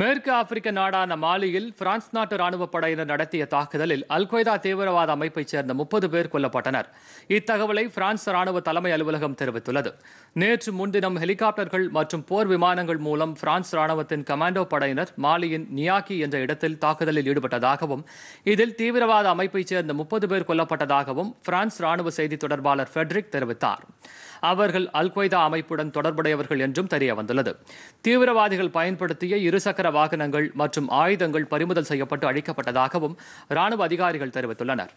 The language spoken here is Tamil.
மேற்கு ஆப்பிரிக்க நாடான மாலியில் பிரான்ஸ் நாட்டு ராணுவ படையினர் நடத்திய தாக்குதலில் அல்கொய்தா தீவிரவாத அமைப்பைச் சேர்ந்த முப்பது பேர் கொல்லப்பட்டனர் இத்தகவலை பிரான்ஸ் ராணுவ தலைமை அலுவலகம் தெரிவித்துள்ளது நேற்று முன்தினம் ஹெலிகாப்டர்கள் மற்றும் போர் விமானங்கள் மூலம் பிரான்ஸ் ராணுவத்தின் கமாண்டோ படையினர் மாலியின் நியாக்கி என்ற இடத்தில் தாக்குதலில் ஈடுபட்டதாகவும் இதில் தீவிரவாத அமைப்பைச் சேர்ந்த முப்பது பேர் கொல்லப்பட்டதாகவும் பிரான்ஸ் ராணுவ செய்தி தொடர்பாளர் ஃபெட்ரிக் தெரிவித்தார் அவர்கள் அல் கொய்தா அமைப்புடன் தொடர்புடையவர்கள் என்றும் தெரிய வந்துள்ளது தீவிரவாதிகள் பயன்படுத்திய இருசக்கர வாகனங்கள் மற்றும் ஆயுதங்கள் பறிமுதல் செய்யப்பட்டு அழிக்கப்பட்டதாகவும் ராணுவ அதிகாரிகள் தெரிவித்துள்ளனர்